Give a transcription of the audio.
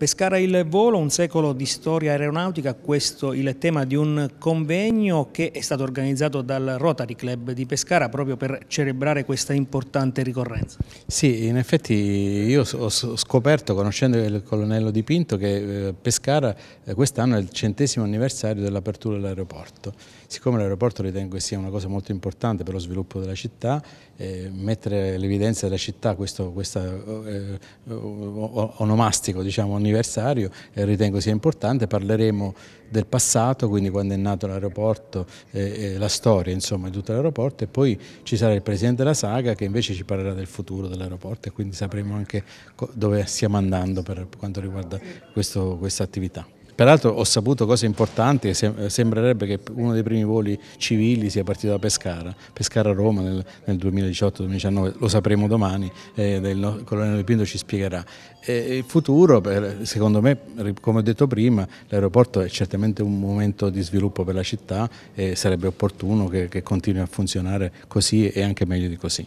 Pescara il volo, un secolo di storia aeronautica, questo il tema di un convegno che è stato organizzato dal Rotary Club di Pescara proprio per celebrare questa importante ricorrenza. Sì, in effetti io ho scoperto, conoscendo il colonnello Di Pinto, che eh, Pescara eh, quest'anno è il centesimo anniversario dell'apertura dell'aeroporto. Siccome l'aeroporto ritengo sia una cosa molto importante per lo sviluppo della città, eh, mettere l'evidenza della città, questo, questo eh, eh onomastico, diciamo, ogni anniversario e ritengo sia importante, parleremo del passato, quindi quando è nato l'aeroporto, eh, la storia insomma di tutto l'aeroporto e poi ci sarà il presidente della Saga che invece ci parlerà del futuro dell'aeroporto e quindi sapremo anche dove stiamo andando per quanto riguarda questo, questa attività. Peraltro ho saputo cose importanti, sembrerebbe che uno dei primi voli civili sia partito da Pescara, Pescara-Roma nel, nel 2018-2019, lo sapremo domani, eh, il colonnello Pinto ci spiegherà. E il futuro, secondo me, come ho detto prima, l'aeroporto è certamente un momento di sviluppo per la città e sarebbe opportuno che, che continui a funzionare così e anche meglio di così.